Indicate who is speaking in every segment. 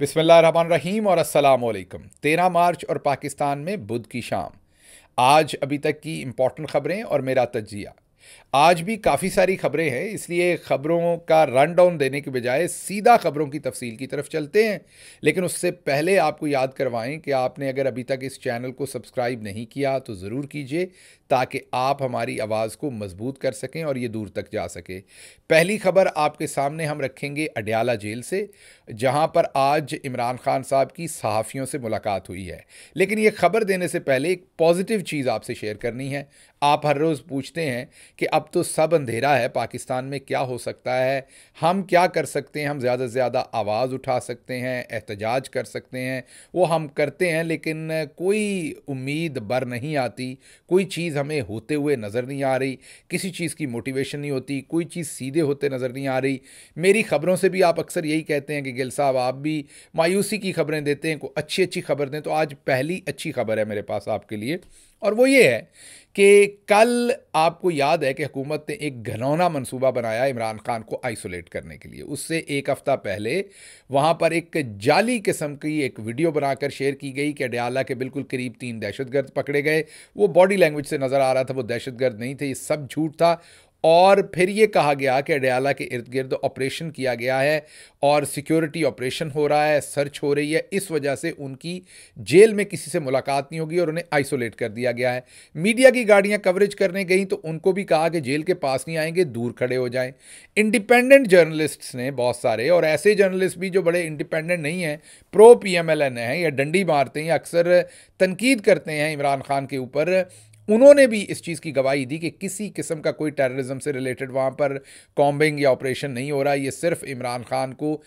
Speaker 1: बिसमीम रहीम और असलकम तेरह मार्च और पाकिस्तान में बुध की शाम आज अभी तक की इम्पॉर्टेंट खबरें और मेरा तजिया आज भी काफ़ी सारी खबरें हैं इसलिए खबरों का रन डाउन देने के बजाय सीधा खबरों की तफसील की तरफ चलते हैं लेकिन उससे पहले आपको याद करवाएं कि आपने अगर अभी तक इस चैनल को सब्सक्राइब नहीं किया तो ज़रूर कीजिए ताकि आप हमारी आवाज़ को मजबूत कर सकें और ये दूर तक जा सके पहली खबर आपके सामने हम रखेंगे अडयाला जेल से जहां पर आज इमरान खान साहब की सहाफ़ियों से मुलाकात हुई है लेकिन ये खबर देने से पहले एक पॉजिटिव चीज़ आपसे शेयर करनी है आप हर रोज़ पूछते हैं कि अब तो सब अंधेरा है पाकिस्तान में क्या हो सकता है हम क्या कर सकते हैं हम ज़्यादा से ज़्यादा आवाज़ उठा सकते हैं एहतजाज कर सकते हैं वो हम करते हैं लेकिन कोई उम्मीद बर नहीं आती कोई चीज़ हमें होते हुए नज़र नहीं आ रही किसी चीज़ की मोटिवेशन नहीं होती कोई चीज़ सीधे होते नज़र नहीं आ रही मेरी ख़बरों से भी आप अक्सर यही कहते हैं कि गिल साहब आप भी मायूसी की खबरें देते हैं को अच्छी अच्छी खबर दें तो आज पहली अच्छी खबर है मेरे पास आपके लिए और वो ये है कि कल आपको याद है कि हुकूमत ने एक घनौना मंसूबा बनाया इमरान खान को आइसोलेट करने के लिए उससे एक हफ़्ता पहले वहाँ पर एक जाली किस्म की एक वीडियो बनाकर शेयर की गई कि अडयाला के बिल्कुल करीब तीन दहशतगर्द पकड़े गए वो बॉडी लैंग्वेज से नज़र आ रहा था वो दहशतगर्द नहीं थे ये सब झूठ था और फिर ये कहा गया कि अडयाला के इर्द गिर्द ऑपरेशन किया गया है और सिक्योरिटी ऑपरेशन हो रहा है सर्च हो रही है इस वजह से उनकी जेल में किसी से मुलाकात नहीं होगी और उन्हें आइसोलेट कर दिया गया है मीडिया की गाड़ियाँ कवरेज करने गई तो उनको भी कहा कि जेल के पास नहीं आएंगे दूर खड़े हो जाएँ इंडिपेंडेंट जर्नलिस्ट्स ने बहुत सारे और ऐसे जर्नलिस्ट भी जो बड़े इंडिपेंडेंट नहीं हैं pro P M L N हैं या डंडी मारते हैं या अक्सर तनकीद करते हैं इमरान खान के ऊपर उन्होंने भी इस चीज़ की गवाही दी कि किसी किस्म का कोई टेररिज्म से रिलेटेड वहाँ पर कॉम्बिंग या ऑपरेशन नहीं हो रहा ये सिर्फ इमरान खान को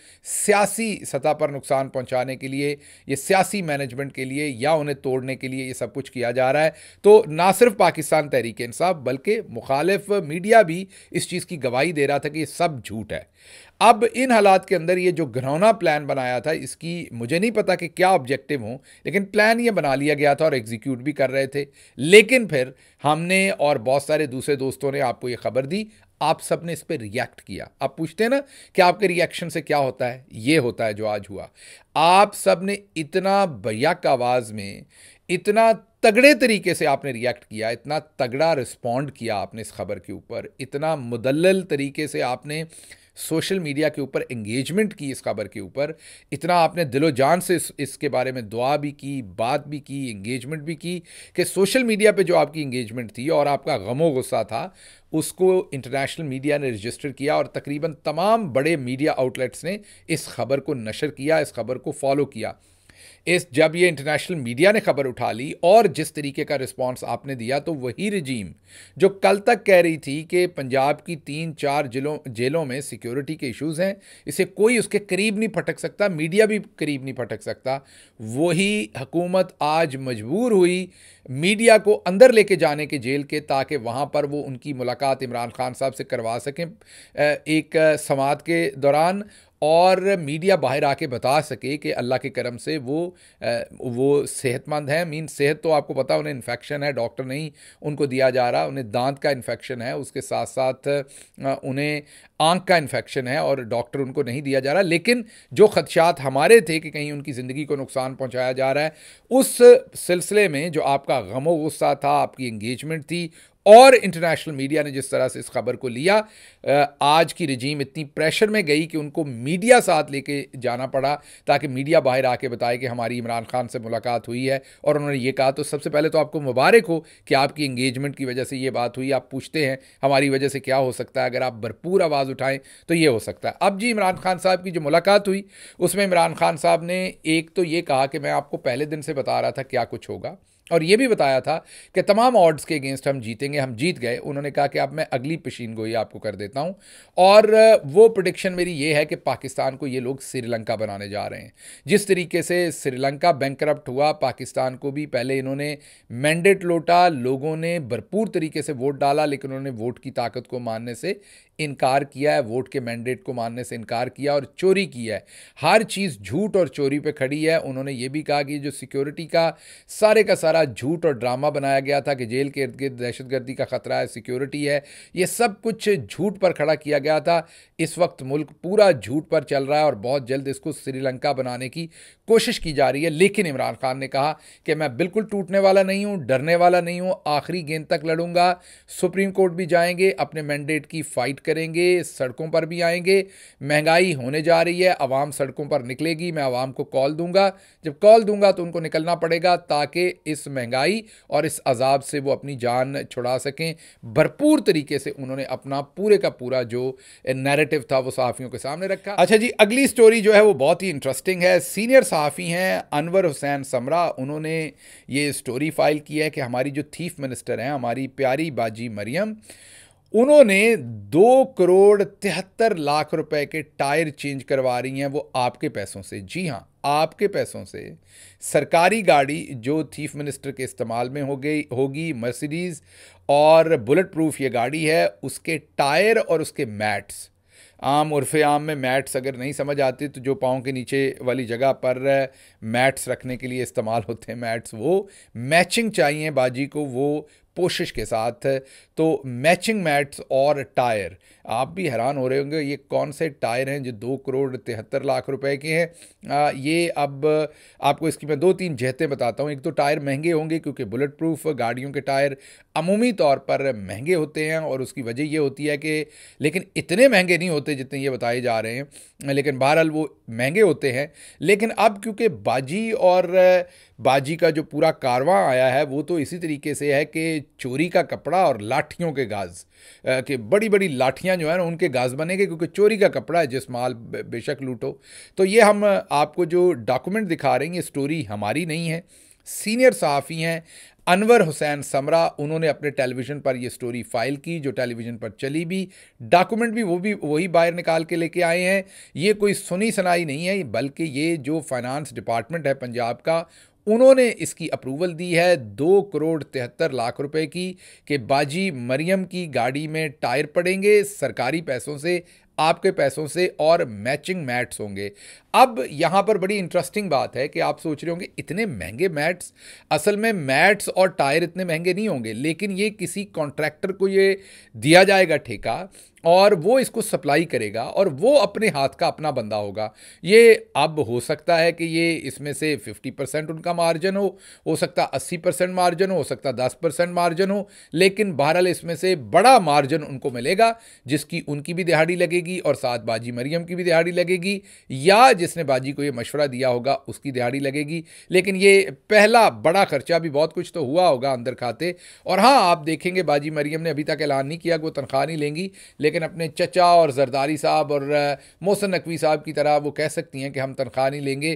Speaker 1: सियासी सतह पर नुकसान पहुँचाने के लिए ये सियासी मैनेजमेंट के लिए या उन्हें तोड़ने के लिए ये सब कुछ किया जा रहा है तो ना सिर्फ पाकिस्तान तहरीक इंसाफ बल्कि मुखालिफ मीडिया भी इस चीज़ की गवाही दे रहा था कि ये सब झूठ है अब इन हालात के अंदर ये जो घरौना प्लान बनाया था इसकी मुझे नहीं पता कि क्या ऑब्जेक्टिव हों लेकिन प्लान ये बना लिया गया था और एग्जीक्यूट भी कर रहे थे लेकिन फिर हमने और बहुत सारे दूसरे दोस्तों ने आपको ये खबर दी आप सब ने इस पर रिएक्ट किया आप पूछते हैं ना कि आपके रिएक्शन से क्या होता है ये होता है जो आज हुआ आप सब ने इतना बैक आवाज़ में इतना तगड़े तरीके से आपने रिएक्ट किया इतना तगड़ा रिस्पॉन्ड किया आपने इस खबर के ऊपर इतना मुदल तरीके से आपने सोशल मीडिया के ऊपर एंगेजमेंट की इस खबर के ऊपर इतना आपने दिलो जान से इसके बारे में दुआ भी की बात भी की एंगेजमेंट भी की कि सोशल मीडिया पे जो आपकी एंगेजमेंट थी और आपका गमो गुस्सा था उसको इंटरनेशनल मीडिया ने रजिस्टर किया और तकरीबन तमाम बड़े मीडिया आउटलेट्स ने इस खबर को नशर किया इस खबर को फॉलो किया इस जब ये इंटरनेशनल मीडिया ने खबर उठा ली और जिस तरीके का रिस्पांस आपने दिया तो वही रिजीम जो कल तक कह रही थी कि पंजाब की तीन चार जिलों जेलों में सिक्योरिटी के इश्यूज़ हैं इसे कोई उसके करीब नहीं फटक सकता मीडिया भी करीब नहीं फटक सकता वही हुकूमत आज मजबूर हुई मीडिया को अंदर लेके जाने के जेल के ताकि वहाँ पर वो उनकी मुलाकात इमरान खान साहब से करवा सकें एक समात के दौरान और मीडिया बाहर आके बता सके कि अल्लाह के करम से वो वो सेहतमंद हैं मीन सेहत तो आपको पता उन्हें इन्फेक्शन है डॉक्टर नहीं उनको दिया जा रहा उन्हें दांत का इन्फेक्शन है उसके साथ साथ उन्हें आंख का इन्फेक्शन है और डॉक्टर उनको नहीं दिया जा रहा लेकिन जो खदशात हमारे थे कि कहीं उनकी ज़िंदगी को नुकसान पहुँचाया जा रहा है उस सिलसिले में जो आपका गमो गुस्सा था आपकी इंगेजमेंट थी और इंटरनेशनल मीडिया ने जिस तरह से इस खबर को लिया आज की रजीम इतनी प्रेशर में गई कि उनको मीडिया साथ लेके जाना पड़ा ताकि मीडिया बाहर आके बताए कि हमारी इमरान खान से मुलाकात हुई है और उन्होंने ये कहा तो सबसे पहले तो आपको मुबारक हो कि आपकी इंगेजमेंट की वजह से ये बात हुई आप पूछते हैं हमारी वजह से क्या हो सकता है अगर आप भरपूर आवाज़ उठाएं तो ये हो सकता है अब जी इमरान खान साहब की जो मुलाकात हुई उसमें इमरान खान साहब ने एक तो ये कहा कि मैं आपको पहले दिन से बता रहा था क्या कुछ होगा और ये भी बताया था कि तमाम ऑर्ड्स के अगेंस्ट हम जीतेंगे हम जीत गए उन्होंने कहा कि अब मैं अगली पेशीन गोई आपको कर देता हूँ और वो प्रडिक्शन मेरी ये है कि पाकिस्तान को ये लोग श्रीलंका बनाने जा रहे हैं जिस तरीके से श्रीलंका बैंक हुआ पाकिस्तान को भी पहले इन्होंने मैंडेट लौटा लोगों ने भरपूर तरीके से वोट डाला लेकिन उन्होंने वोट की ताकत को मानने से इनकार किया है वोट के मैंडेट को मानने से इनकार किया और चोरी किया है हर चीज़ झूठ और चोरी पर खड़ी है उन्होंने ये भी कहा कि जो सिक्योरिटी का सारे का सारा बड़ा झूठ और ड्रामा बनाया गया था कि जेल के इर्द गिर्द दहशतगर्दी का ख़तरा है सिक्योरिटी है ये सब कुछ झूठ पर खड़ा किया गया था इस वक्त मुल्क पूरा झूठ पर चल रहा है और बहुत जल्द इसको श्रीलंका बनाने की कोशिश की जा रही है लेकिन इमरान खान ने कहा कि मैं बिल्कुल टूटने वाला नहीं हूं डरने वाला नहीं हूँ आखिरी गेंद तक लड़ूंगा सुप्रीम कोर्ट भी जाएंगे अपने मैंडेट की फ़ाइट करेंगे सड़कों पर भी आएंगे महंगाई होने जा रही है आवाम सड़कों पर निकलेगी मैं आवाम को कॉल दूंगा जब कॉल दूंगा तो उनको निकलना पड़ेगा ताकि इस महंगाई और इस अजाब से वो अपनी जान छुड़ा सकें भरपूर तरीके से उन्होंने अपना पूरे का पूरा जो नैरेटिव था वो सहाफ़ियों के सामने रखा अच्छा जी अगली स्टोरी जो है वो बहुत ही इंटरेस्टिंग है सीनियर सहाफ़ी हैं अनवर हुसैन समरा उन्होंने ये स्टोरी फाइल की है कि हमारी जो थीफ मिनिस्टर हैं हमारी प्यारी बाजी मरियम उन्होंने दो करोड़ तिहत्तर लाख रुपए के टायर चेंज करवा रही हैं वो आपके पैसों से जी हाँ आपके पैसों से सरकारी गाड़ी जो चीफ मिनिस्टर के इस्तेमाल में हो गई होगी मर्सिडीज़ और बुलेट प्रूफ ये गाड़ी है उसके टायर और उसके मैट्स आम उर्फ आम में मैट्स अगर नहीं समझ आती तो जो पाँव के नीचे वाली जगह पर मैट्स रखने के लिए इस्तेमाल होते हैं मैट्स वो मैचिंग चाहिए बाजी को वो पोशिश के साथ तो मैचिंग मैट्स और टायर आप भी हैरान हो रहे होंगे ये कौन से टायर हैं जो दो करोड़ तिहत्तर लाख रुपए के हैं ये अब आपको इसकी मैं दो तीन जहतें बताता हूँ एक तो टायर महंगे होंगे क्योंकि बुलेट प्रूफ गाड़ियों के टायर अमूमी तौर पर महंगे होते हैं और उसकी वजह ये होती है कि लेकिन इतने महंगे नहीं होते जितने ये बताए जा रहे हैं लेकिन बहरहाल वो महंगे होते हैं लेकिन अब क्योंकि बाजी और बाजी का जो पूरा कारवां आया है वो तो इसी तरीके से है कि चोरी का कपड़ा और लाठियों के गाज के बड़ी बड़ी लाठियाँ जो है ना उनके गाज बनेंगे क्योंकि चोरी का कपड़ा है जिस माल बेशक लूटो तो ये हम आपको जो डॉक्यूमेंट दिखा रहे हैं ये स्टोरी हमारी नहीं है सीनियर सहाफ़ी हैं अनवर हुसैन समरा उन्होंने अपने टेलीविज़न पर ये स्टोरी फाइल की जो टेलीविज़न पर चली भी डॉक्यूमेंट भी वो भी वही बाहर निकाल के लेके आए हैं ये कोई सुनी सुनाई नहीं है बल्कि ये जो फाइनेंस डिपार्टमेंट है पंजाब का उन्होंने इसकी अप्रूवल दी है दो करोड़ तिहत्तर लाख रुपए की कि बाजी मरियम की गाड़ी में टायर पड़ेंगे सरकारी पैसों से आपके पैसों से और मैचिंग मैट्स होंगे अब यहाँ पर बड़ी इंटरेस्टिंग बात है कि आप सोच रहे होंगे इतने महंगे मैट्स असल में मैट्स और टायर इतने महंगे नहीं होंगे लेकिन ये किसी कॉन्ट्रैक्टर को ये दिया जाएगा ठेका और वो इसको सप्लाई करेगा और वो अपने हाथ का अपना बंदा होगा ये अब हो सकता है कि ये इसमें से 50 परसेंट उनका मार्जिन हो हो सकता 80 परसेंट मार्जिन हो सकता 10 परसेंट मार्जिन हो लेकिन बहरहाल इसमें से बड़ा मार्जिन उनको मिलेगा जिसकी उनकी भी दिहाड़ी लगेगी और साथ बाजी मरियम की भी दिहाड़ी लगेगी या जिसने बाजी को ये मशवरा दिया होगा उसकी दिहाड़ी लगेगी लेकिन ये पहला बड़ा खर्चा भी बहुत कुछ तो हुआ होगा अंदर खाते और हाँ आप देखेंगे बाजी मरियम ने अभी तक ऐलान नहीं किया कि वो तनख्वाह नहीं लेंगी लेकिन लेकिन अपने चचा और जरदारी साहब और मोहसन नकवी साहब की तरह वो कह सकती हैं कि हम तनख्वाह नहीं लेंगे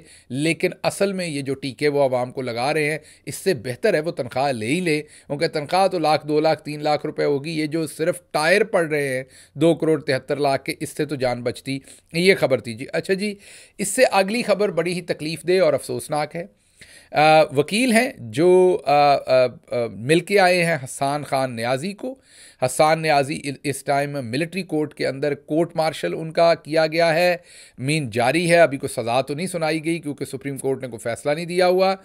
Speaker 1: लेकिन असल में ये जो टीके वो आवाम को लगा रहे हैं इससे बेहतर है वो तनख्वाह ले ही ले उनके तनख्वाह तो लाख दो लाख तीन लाख रुपये होगी ये जो सिर्फ टायर पड़ रहे हैं दो करोड़ तिहत्तर लाख के इससे तो जान बचती ये खबर थी जी अच्छा जी इससे अगली खबर बड़ी ही तकलीफ दे और अफसोसनाक है वकील हैं जो मिल के आए हैं हसान ख़ान न्याजी को हसान न्याजी इस टाइम मिलिट्री कोर्ट के अंदर कोर्ट मार्शल उनका किया गया है मीन जारी है अभी कोई सज़ा तो नहीं सुनाई गई क्योंकि सुप्रीम कोर्ट ने कोई फ़ैसला नहीं दिया हुआ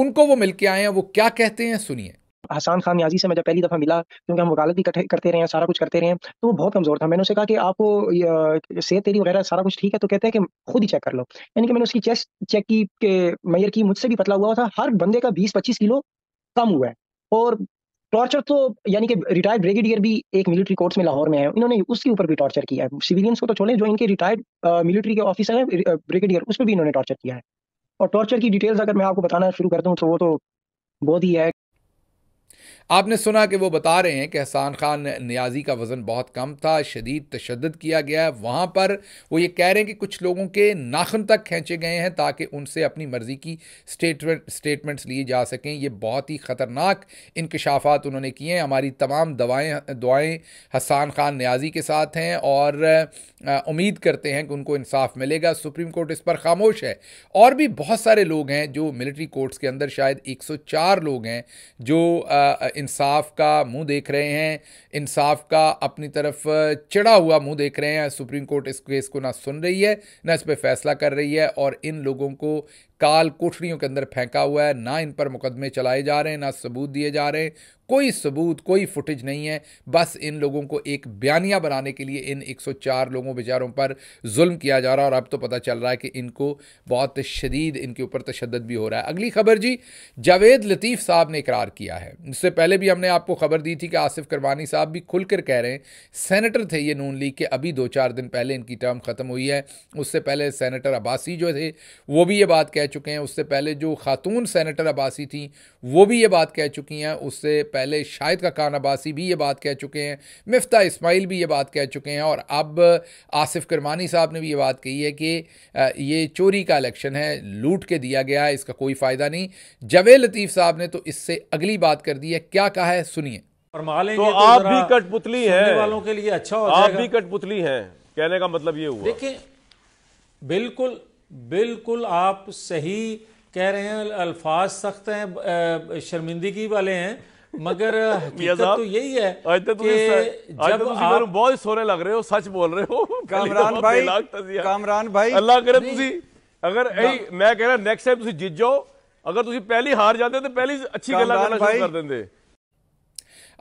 Speaker 1: उनको वो मिल के आए हैं वो क्या कहते हैं सुनिए हसान खान न्याजी से मैं जब पहली दफ़ा मिला क्योंकि हम वकालत भी करते रहे हैं सारा कुछ करते रहे हैं तो वो बहुत कमज़ोर था मैंने उसे कहा कि आपको सेहत तेरी वगैरह सारा कुछ ठीक है तो कहते हैं कि खुद ही चेक कर लो यानी कि मैंने उसकी चेस्ट चेक की कि मैयर की मुझसे भी पतला हुआ था हर बंदे का बीस पच्चीस किलो कम हुआ है और टॉर्चर तो यानी कि रिटायर्ड ब्रिगेडियर भी एक मिलिट्री कोर्ट्स में लाहौर में है इन्होंने उसके ऊपर भी टॉर्चर किया है सिविलियंस को तो छोड़ें जो इनके रिटायर्ड मिलिट्री के ऑफिसर हैं ब्रिगेडियर उस पर भी इन्होंने टॉर्चर किया है और टॉर्चर की डिटेल्स अगर मैं आपको बताना शुरू कर दूँ तो वो तो बहुत ही है आपने सुना कि वो बता रहे हैं कि हसान खान न्याजी का वज़न बहुत कम था शदीद तशद किया गया है वहाँ पर वो ये कह रहे हैं कि कुछ लोगों के नाखन तक खींचे गए हैं ताकि उनसे अपनी मर्ज़ी की स्टेटमेंट स्टेटमेंट्स लिए जा सकें ये बहुत ही ख़तरनाक इंकशाफात उन्होंने किए हैं हमारी तमाम दवाएँ दुआएँ हसान खान न्याजी के साथ हैं और उम्मीद करते हैं कि उनको इंसाफ मिलेगा सुप्रीम कोर्ट इस पर खामोश है और भी बहुत सारे लोग हैं जो मिलिट्री कोर्ट्स के अंदर शायद एक लोग हैं जो इंसाफ का मुंह देख रहे हैं इंसाफ का अपनी तरफ चिड़ा हुआ मुंह देख रहे हैं सुप्रीम कोर्ट इस केस को ना सुन रही है ना इस पर फैसला कर रही है और इन लोगों को काल कोठड़ियों के अंदर फेंका हुआ है ना इन पर मुकदमे चलाए जा रहे हैं ना सबूत दिए जा रहे हैं कोई सबूत कोई फुटेज नहीं है बस इन लोगों को एक बयानिया बनाने के लिए इन 104 लोगों बेचारों पर जुल्म किया जा रहा है और अब तो पता चल रहा है कि इनको बहुत शदीद इनके ऊपर तशद भी हो रहा है अगली खबर जी जावेद लतीफ़ साहब ने इकरार किया है इससे पहले भी हमने आपको खबर दी थी कि आसिफ करवानी साहब भी खुलकर कह रहे हैं सेनेटर थे ये नून लीग के अभी दो चार दिन पहले इनकी टर्म ख़त्म हुई है उससे पहले सेनेटर अब्बासी जो थे वो भी ये बात कह चुके हैं उससे पहले जो खातून सेनेटर अब्बासी थी वो भी ये बात कह चुकी हैं उससे पहले शाहिद का खान अब्बासी भी ये बात कह चुके हैं मिफ्ता इस्माइल भी ये बात कह चुके हैं और अब आसिफ करमानी साहब ने भी ये बात कही है कि ये चोरी का इलेक्शन है लूट के दिया गया है इसका कोई फ़ायदा नहीं जवेद लतीफ़ साहब ने तो इससे अगली बात कर दी है क्या कहा है सुनिए फरमा लेंगे तो, तो, आप भी कठपुतली हैं वालों के लिए अच्छा हो आप भी कठपुतली हैं कहने का मतलब ये हुआ देखिए बिल्कुल बिल्कुल आप सही कह रहे हैं अल्फाज सख्त हैं शर्मिंदगी वाले हैं मगर तो यही है आज तक कि जब आप बहुत सोने लग रहे हो सच बोल रहे हो कामरान तो भाई तो कामरान भाई अल्लाह करे ਤੁਸੀਂ ਅਗਰ ਇਹ ਮੈਂ ਕਹਿ ਰਿਹਾ ਨੈਕਸਟ ਟਾਈਮ ਤੁਸੀਂ ਜਿੱਤ ਜਾਓ ਅਗਰ ਤੁਸੀਂ ਪਹਿਲੀ ਹਾਰ ਜਾਂਦੇ ਤੇ ਪਹਿਲੀ ਅੱਛੀ ਗੱਲਾਂ ਕਰਨਾ ਸ਼ੁਰੂ ਕਰ ਦਿੰਦੇ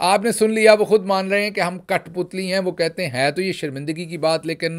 Speaker 1: आपने सुन लिया वो खुद मान रहे हैं कि हम कठपुतली हैं वो कहते हैं तो ये शर्मिंदगी की बात लेकिन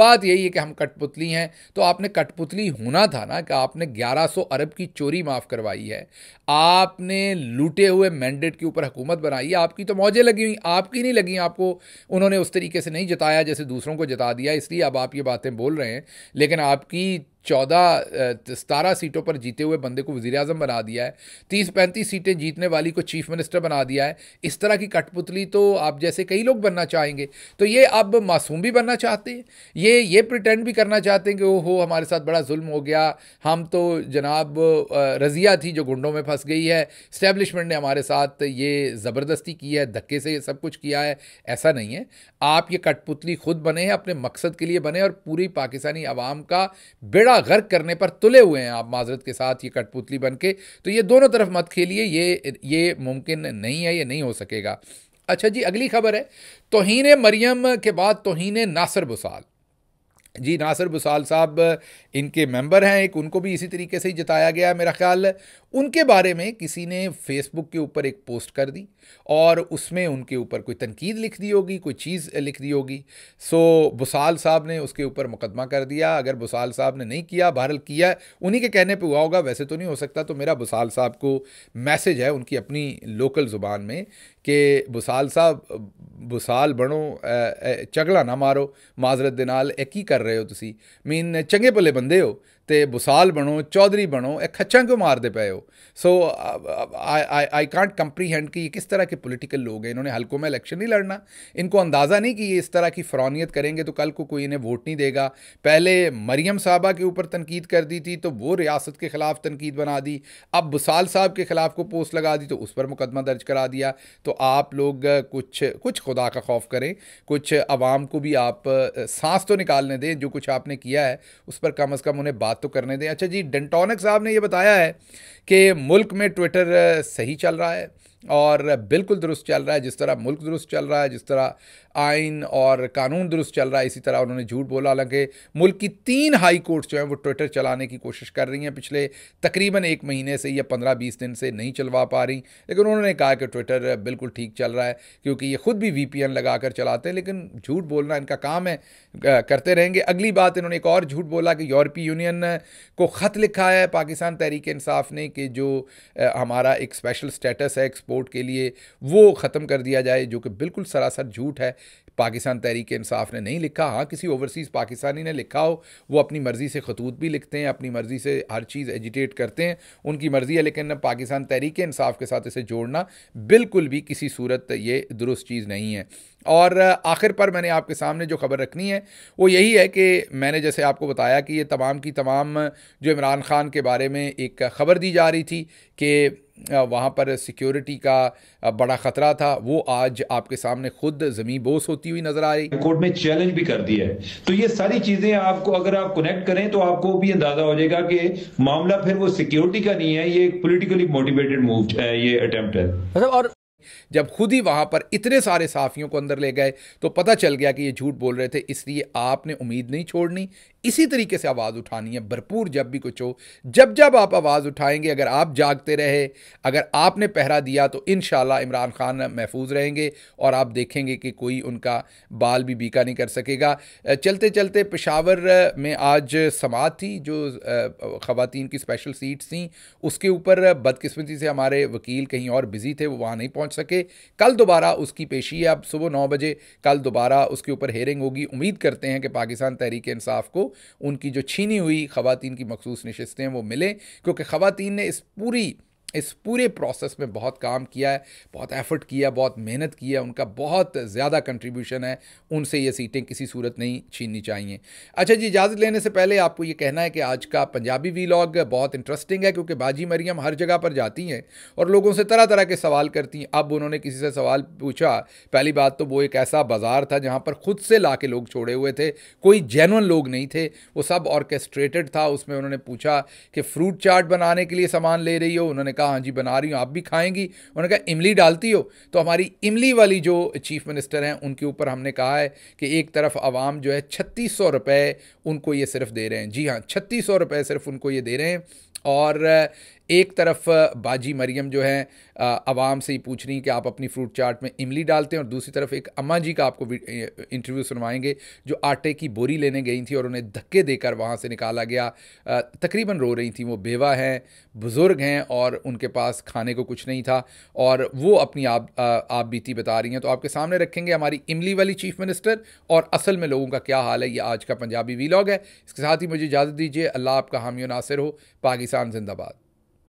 Speaker 1: बात यही है कि हम कठपुतली हैं तो आपने कठपुतली होना था ना कि आपने 1100 अरब की चोरी माफ़ करवाई है आपने लूटे हुए मैंडेट के ऊपर हुकूमत बनाई आपकी तो मौजें लगी हुई आपकी नहीं लगी आपको उन्होंने उस तरीके से नहीं जताया जैसे दूसरों को जता दिया इसलिए अब आप ये बातें बोल रहे हैं लेकिन आपकी चौदह सतारह सीटों पर जीते हुए बंदे को वजी अजम बना दिया है तीस पैंतीस सीटें जीतने वाली को चीफ मिनिस्टर बना दिया है इस तरह की कठपुतली तो आप जैसे कई लोग बनना चाहेंगे तो ये अब मासूम भी बनना चाहते हैं ये ये प्रिटेंड भी करना चाहते हैं कि ओ हो हमारे साथ बड़ा जुल्म हो गया हम तो जनाब रज़िया थी जो गुंडों में फंस फंस गई है स्टैब्लिशमेंट ने हमारे साथ ये ज़बरदस्ती की है धक्के से ये सब कुछ किया है ऐसा नहीं है आप ये कठपुतली खुद बने हैं अपने मकसद के लिए बने और पूरी पाकिस्तानी आवाम का बेड़ा गर्क करने पर तुले हुए हैं आप माजरत के साथ ये कठपुतली बन के तो ये दोनों तरफ मत खेलिए ये ये मुमकिन नहीं है ये नहीं हो सकेगा अच्छा जी अगली खबर है तोहन मरियम के बाद तोहन नासर बुसाल जी नासिर बसाल साहब इनके मेंबर हैं एक उनको भी इसी तरीके से ही जताया गया मेरा ख्याल उनके बारे में किसी ने फेसबुक के ऊपर एक पोस्ट कर दी और उसमें उनके ऊपर कोई तनकीद लिख दी होगी कोई चीज़ लिख दी होगी सो बसाल साहब ने उसके ऊपर मुकदमा कर दिया अगर बसाल साहब ने नहीं किया बहरल किया उन्हीं के कहने पर हुआ होगा वैसे तो नहीं हो सकता तो मेरा बसाल साहब को मैसेज है उनकी अपनी लोकल ज़ुबान में ਕਿ ਬੁਸਾਲ ਸਾਹਿਬ ਬੁਸਾਲ ਬਣੋ ਚਗਲਾ ਨਾ ਮਾਰੋ ਮਾਜ਼ਰਤ ਦੇ ਨਾਲ ਇਹ ਕੀ ਕਰ ਰਹੇ ਹੋ ਤੁਸੀਂ ਮੀਨ ਚੰਗੇ ਭਲੇ ਬੰਦੇ ਹੋ तो बुसाल बनो चौधरी बनो ए ਖੱਚਾਂ क्यों मारते पे हो so I I can't can't comprehend कि ये किस तरह के पॉलिटिकल लोग हैं इन्होंने हल्कों में इलेक्शन नहीं लड़ना इनको अंदाज़ा नहीं कि ये इस तरह की फ़रौनीत करेंगे तो कल को कोई इन्हें वोट नहीं देगा पहले मरीम साहबा के ऊपर तनकीद कर दी थी तो वो रियासत के ख़िलाफ़ तनकीद बना दी अब बुसाल साहब के ख़िलाफ़ को पोस्ट लगा दी तो उस पर मुकदमा दर्ज करा दिया तो आप लोग कुछ कुछ खुदा का खौफ करें कुछ आवाम को भी आप सांस तो निकालने दें जो कुछ आपने किया है उस पर कम अज़ कम उन्हें बात तो करने दें अच्छा जी डेंटोनिक साहब ने ये बताया है कि मुल्क में ट्विटर सही चल रहा है और बिल्कुल दुरुस्त चल रहा है जिस तरह मुल्क दुरुस्त चल रहा है जिस तरह आइन और कानून दुरुस्त चल रहा है इसी तरह उन्होंने झूठ बोला हालांकि मुल्क की तीन हाई कोर्ट जो हैं वो ट्विटर चलाने की कोशिश कर रही हैं पिछले तकरीबन एक महीने से या पंद्रह बीस दिन से नहीं चलवा पा रही लेकिन उन्होंने कहा कि ट्विटर बिल्कुल ठीक चल रहा है क्योंकि ये खुद भी वी लगाकर चलाते हैं लेकिन झूठ बोलना इनका काम है करते रहेंगे अगली बात इन्होंने एक और झूठ बोला कि यूरोपीय यूनियन को ख़त लिखा है पाकिस्तान तहरीक इंसाफ ने कि जो हमारा एक स्पेशल स्टेटस है एक्सपोर्ट के लिए वो ख़त्म कर दिया जाए जो कि बिल्कुल सरासर झूठ है पाकिस्तान तहरीक इंसाफ ने नहीं लिखा हाँ किसी ओवरसीज़ पाकिस्तानी ने लिखा हो वो अपनी मर्ज़ी से खतूत भी लिखते हैं अपनी मर्ज़ी से हर चीज़ एजिटेट करते हैं उनकी मर्ज़ी है लेकिन पाकिस्तान तहरीक इंसाफ के साथ इसे जोड़ना बिल्कुल भी किसी सूरत ये दुरुस्त चीज़ नहीं है और आखिर पर मैंने आपके सामने जो खबर रखनी है वो यही है कि मैंने जैसे आपको बताया कि ये तमाम की तमाम जो इमरान ख़ान के बारे में एक खबर दी जा रही थी कि वहाँ पर सिक्योरिटी का बड़ा खतरा था वो आज आपके सामने खुद जमी बोस होती हुई नजर रही कोर्ट में चैलेंज भी कर दिया है तो ये सारी चीजें आपको अगर आप कनेक्ट करें तो आपको भी अंदाजा हो जाएगा कि मामला फिर वो सिक्योरिटी का नहीं है ये पोलिटिकली मोटिवेटेड मूव ये अटेम्प्ट है मतलब और जब खुद ही वहां पर इतने सारे साफियों को अंदर ले गए तो पता चल गया कि ये झूठ बोल रहे थे इसलिए आपने उम्मीद नहीं छोड़नी इसी तरीके से आवाज़ उठानी है भरपूर जब भी कुछ हो जब जब आप आवाज़ उठाएंगे अगर आप जागते रहे अगर आपने पहरा दिया तो इन इमरान खान महफूज रहेंगे और आप देखेंगे कि कोई उनका बाल भी बीका नहीं कर सकेगा चलते चलते पेशावर में आज समात थी जो ख़वान की स्पेशल सीट्स थी उसके ऊपर बदकस्मती से हमारे वकील कहीं और बिज़ी थे वो वहाँ नहीं पहुँच सके कल दोबारा उसकी पेशी है अब सुबह नौ बजे कल दोबारा उसके ऊपर हेयरिंग होगी उम्मीद करते हैं कि पाकिस्तान तहरीक इंसाफ को उनकी जो छीनी हुई ख़वान की मखसूस नशस्तें वो मिलें क्योंकि ख़वान ने इस पूरी इस पूरे प्रोसेस में बहुत काम किया है बहुत एफर्ट किया बहुत मेहनत किया उनका बहुत ज़्यादा कंट्रीब्यूशन है उनसे ये सीटें किसी सूरत नहीं छीननी चाहिए अच्छा जी इजाज़त लेने से पहले आपको ये कहना है कि आज का पंजाबी वीलॉग बहुत इंटरेस्टिंग है क्योंकि बाजी मरियम हर जगह पर जाती हैं और लोगों से तरह तरह के सवाल करती हैं अब उन्होंने किसी से सवाल पूछा पहली बात तो वो एक ऐसा बाज़ार था जहाँ पर ख़ुद से ला के लोग छोड़े हुए थे कोई जेनवन लोग नहीं थे वो सब ऑर्केस्ट्रेटेड था उसमें उन्होंने पूछा कि फ्रूट चाट बनाने के लिए सामान ले रही हो उन्होंने कहा हाँ जी बना रही हूँ आप भी खाएंगी उन्होंने कहा इमली डालती हो तो हमारी इमली वाली जो चीफ मिनिस्टर हैं उनके ऊपर हमने कहा है कि एक तरफ आवाम जो है छत्तीस सौ रुपये उनको ये सिर्फ दे रहे हैं जी हाँ छत्तीस सौ रुपये सिर्फ उनको ये दे रहे हैं और एक तरफ बाजी मरियम जो है आवाम से ही पूछ रही हैं कि आप अपनी फ्रूट चाट में इमली डालते हैं और दूसरी तरफ एक अम्मा जी का आपको इंटरव्यू सुनवाएंगे जो आटे की बोरी लेने गई थी और उन्हें धक्के देकर वहाँ से निकाला गया तकरीबन रो रही थी वो बेवा हैं बुज़ुर्ग हैं और उनके पास खाने को कुछ नहीं था और वो अपनी आप आप बीती बता रही हैं तो आपके सामने रखेंगे हमारी इमली वाली चीफ़ मिनिस्टर और असल में लोगों का क्या हाल है ये आज का पंजाबी वीलॉग है इसके साथ ही मुझे इजाज़त दीजिए अल्लाह आपका हामियो नासिर हो पाकिस्तान किसान जिंदाबाद